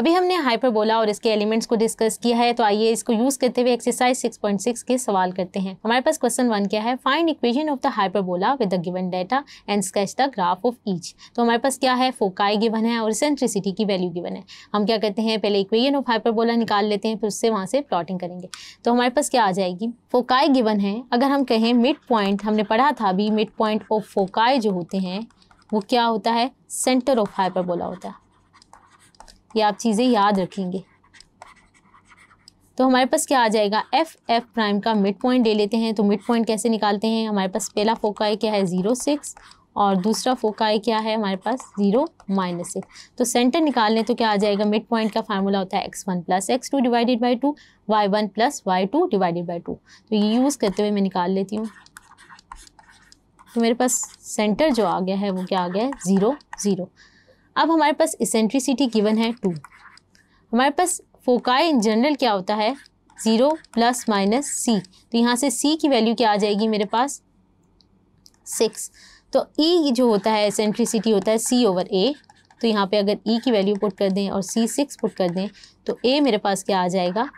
अभी हमने हाइपरबोला और इसके एलिमेंट्स को डिस्कस किया है तो आइए इसको यूज़ करते हुए एक्सरसाइज 6.6 के सवाल करते हैं हमारे पास क्वेश्चन वन क्या है find equation of the hyperbola with the given data and sketch the graph of each तो हमारे पास क्या है फोकाई गिवन है और सेंट्रिसिटी की वैल्यू गिवन है हम क्या करते हैं पहले इक्वेशन ऑफ हाइपरबोला निकाल लेते हैं फिर उससे वहाँ से प्लॉटिंग करेंगे तो हमारे पास क्या आ जाएगी फोकाई गिवन है अगर हम कहें मिड पॉइंट हमने पढ़ा था अभी मिड पॉइंट ऑफ फोकाई जो होते हैं वो क्या होता है सेंटर ऑफ हाइपरबोला होता है ये आप चीज़ें याद रखेंगे तो हमारे पास क्या आ जाएगा एफ एफ प्राइम का मिड पॉइंट ले लेते हैं तो मिड पॉइंट कैसे निकालते हैं हमारे पास पहला फोकाई क्या है ज़ीरो सिक्स और दूसरा फोकाई क्या है हमारे पास ज़ीरो माइनस सिक्स तो सेंटर निकाल लें तो क्या आ जाएगा मिड पॉइंट का फार्मूला होता है x one plus x two divided by two y one plus y two divided by two तो ये यूज़ करते हुए मैं निकाल लेती हूँ तो मेरे पास सेंटर जो आ गया है वो क्या आ गया है ज़ीरो ज़ीरो अब हमारे पास इसेंट्रिसिटी गिवन है टू हमारे पास फोकाई इन जनरल क्या होता है ज़ीरो प्लस माइनस सी तो यहाँ से सी की वैल्यू क्या आ जाएगी मेरे पास सिक्स तो ई e जो होता है इसेंट्रिसिटी होता है सी ओवर ए तो यहाँ पे अगर ई e की वैल्यू पुट कर दें और सी सिक्स पुट कर दें तो ए मेरे पास क्या आ जाएगा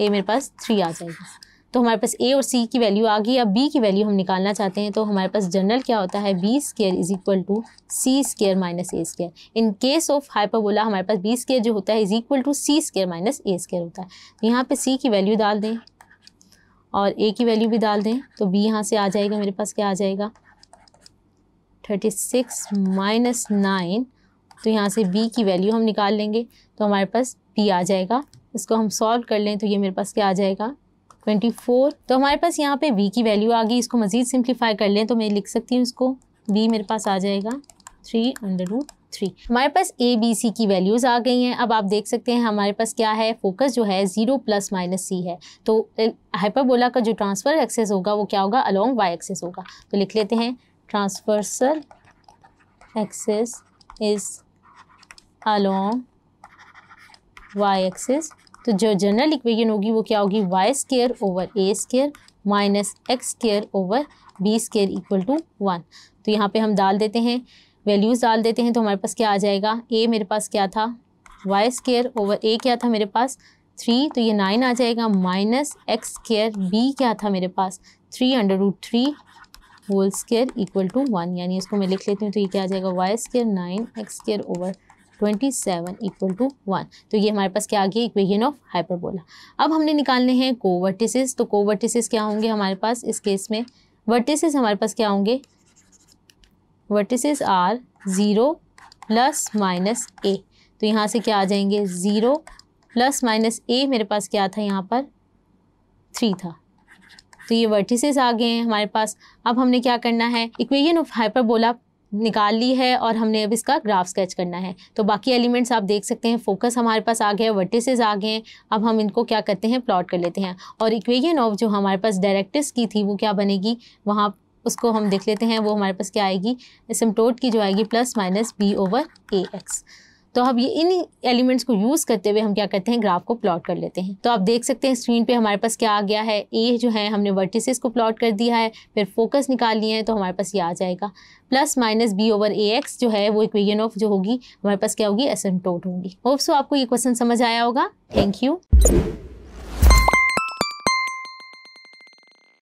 ए मेरे पास थ्री आ जाएगा तो हमारे पास ए और सी की वैल्यू आ गई अब बी की वैल्यू हम निकालना चाहते हैं तो हमारे पास जनरल क्या होता है b square is equal to c square minus a square in case of hyperbola हमारे पास बी स्केयर जो होता है is equal to c square minus a square होता है तो यहाँ पर सी की वैल्यू डाल दें और ए की वैल्यू भी डाल दें तो बी यहाँ से आ जाएगा मेरे पास क्या आ जाएगा थर्टी सिक्स माइनस नाइन तो यहाँ से बी की वैल्यू हम निकाल लेंगे तो हमारे पास बी आ जाएगा इसको हम सॉल्व कर लें तो ये मेरे पास क्या आ जाएगा ट्वेंटी फोर तो हमारे पास यहाँ पे वी की वैल्यू आ गई इसको मज़ीद सिंप्लीफाई कर लें तो मैं लिख सकती हूँ इसको वी मेरे पास आ जाएगा थ्री अंडर रूट थ्री हमारे पास ए बी सी की वैल्यूज़ आ गई हैं अब आप देख सकते हैं हमारे पास क्या है फोकस जो है ज़ीरो प्लस माइनस सी है तो हाइपरबोला का जो ट्रांसफ़र एक्सेस होगा वो क्या होगा अलॉन्ग वाई एक्सेस होगा तो लिख लेते हैं transverse axis is along y axis तो जो जनरल इक्वेशन होगी वो क्या होगी y square over a square minus x square over b square equal to one तो यहाँ पे हम डाल देते हैं वैल्यूज़ डाल देते हैं तो हमारे पास क्या आ जाएगा ए मेरे पास क्या था वाई स्केयर ओवर ए क्या था मेरे पास थ्री तो ये नाइन आ जाएगा माइनस एक्स स्केयर बी क्या था मेरे पास three under root three whole square equal to one यानी इसको मैं लिख लेती हूँ तो ये क्या आ जाएगा y square nine x square over twenty seven equal to one तो ये हमारे पास क्या आ गया इक्वेशन ऑफ हाइपरबोला अब हमने निकालने हैं कोवर्टिसेस तो कोवर्टिसेस क्या होंगे हमारे पास इस केस में वर्टिसेस हमारे पास क्या होंगे vertices are zero plus minus a तो यहाँ से क्या आ जाएंगे ज़ीरो प्लस माइनस ए मेरे पास क्या था यहाँ पर थ्री था तो ये वर्टिसेस आ गए हैं हमारे पास अब हमने क्या करना है इक्वेशन ऑफ हाइपरबोला निकाल ली है और हमने अब इसका ग्राफ स्केच करना है तो बाकी एलिमेंट्स आप देख सकते हैं फोकस हमारे पास आ गया वर्टिसेस आ गए हैं अब हम इनको क्या करते हैं प्लॉट कर लेते हैं और इक्वेशन ऑफ जो हमारे पास डायरेक्टिस की थी वो क्या बनेगी वहाँ उसको हम देख लेते हैं वो हमारे पास क्या आएगी सिमटोट की जो आएगी प्लस माइनस बी ओवर ए एक्स तो अब ये इन एलिमेंट्स को यूज़ करते हुए हम क्या करते हैं ग्राफ को प्लॉट कर लेते हैं तो आप देख सकते हैं स्क्रीन पे हमारे पास क्या आ गया है ए जो है हमने वर्टिसेस को प्लॉट कर दिया है फिर फोकस निकाल लिए हैं तो हमारे पास ये आ जाएगा प्लस माइनस बी ओवर ए एक्स जो है वो इक्वेजन ऑफ जो होगी हमारे पास क्या होगी एसेंटोट होगी होप्स आपको ये क्वेश्चन समझ आया होगा थैंक यू